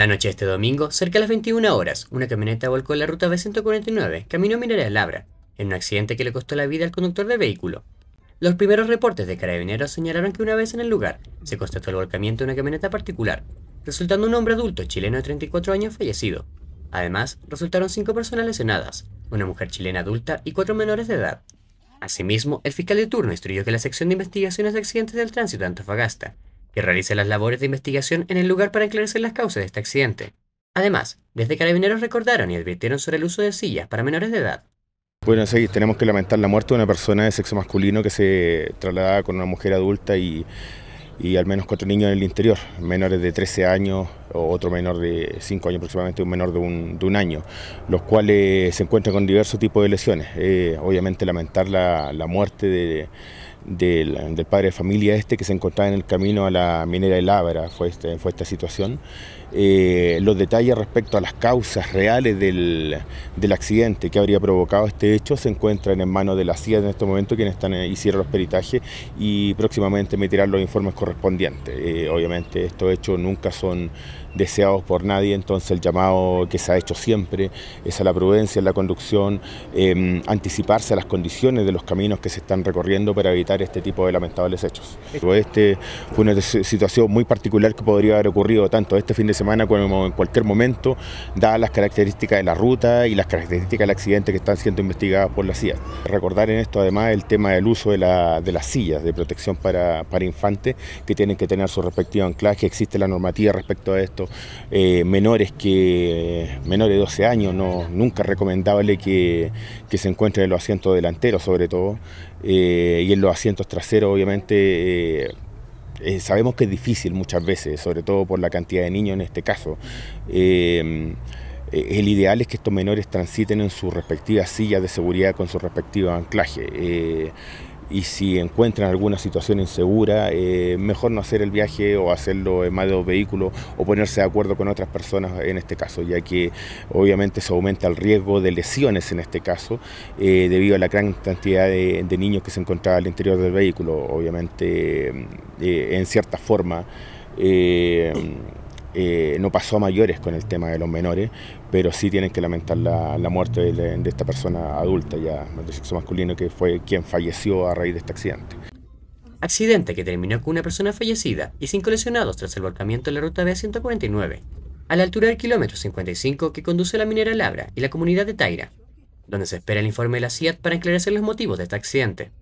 La noche de este domingo, cerca de las 21 horas, una camioneta volcó en la ruta B149, camino a Labra, en un accidente que le costó la vida al conductor del vehículo. Los primeros reportes de carabineros señalaron que una vez en el lugar se constató el volcamiento de una camioneta particular, resultando un hombre adulto chileno de 34 años fallecido. Además, resultaron cinco personas lesionadas, una mujer chilena adulta y cuatro menores de edad. Asimismo, el fiscal de turno instruyó que la sección de investigaciones de accidentes del tránsito de Antofagasta que realice las labores de investigación en el lugar para esclarecer las causas de este accidente. Además, desde Carabineros recordaron y advirtieron sobre el uso de sillas para menores de edad. Bueno, sí, tenemos que lamentar la muerte de una persona de sexo masculino que se trasladaba con una mujer adulta y, y al menos cuatro niños en el interior, menores de 13 años o otro menor de 5 años aproximadamente, un menor de un, de un año, los cuales se encuentran con diversos tipos de lesiones. Eh, obviamente lamentar la, la muerte de, del, padre de familia este que se encontraba en el camino a la minera de Labra, este, fue, esta situación, eh, los detalles respecto a las causas reales del, accidente que habría provocado este hecho se encuentran en manos de la CIA en este momento, quienes están, eh, hicieron los peritajes y próximamente emitirán los informes correspondientes. Eh, obviamente estos hechos nunca son deseados por nadie, entonces el llamado que se ha hecho siempre es a la prudencia, en la conducción, em, anticiparse a las condiciones de los caminos que se están recorriendo para evitar este tipo de lamentables hechos. Este fue una situación muy particular que podría haber ocurrido tanto este fin de semana como en cualquier momento, dadas las características de la ruta y las características del accidente que están siendo investigadas por la CIA. Recordar en esto además el tema del uso de, las sillas de protección para, infantes que tienen que tener su respectivo anclaje, existe la normativa respecto a esto, eh, menores que menores de 12 años, no, nunca recomendable que, se encuentren en los asientos delanteros sobre todo, eh, y en los asientos traseros obviamente... Eh, eh, sabemos que es difícil muchas veces, sobre todo por la cantidad de niños en este caso. Eh, el ideal es que estos menores transiten en sus respectivas sillas de seguridad con su respectivo anclaje y si encuentran alguna situación insegura, eh, mejor no hacer el viaje o hacerlo en más de dos vehículos o ponerse de acuerdo con otras personas en este caso, ya que obviamente se aumenta el riesgo de lesiones en este caso, eh, debido a la gran cantidad de, niños que se encontraba al interior del vehículo, obviamente eh, en cierta forma. Eh, no pasó a mayores con el tema de los menores, pero sí tienen que lamentar la, muerte de, esta persona adulta ya de sexo masculino que fue quien falleció a raíz de este accidente. Accidente que terminó con una persona fallecida y cinco lesionados tras el volcamiento de la ruta B149, a la altura del kilómetro 55 que conduce a la minera Labra y la comunidad de Taira, donde se espera el informe de la CIAT para esclarecer los motivos de este accidente.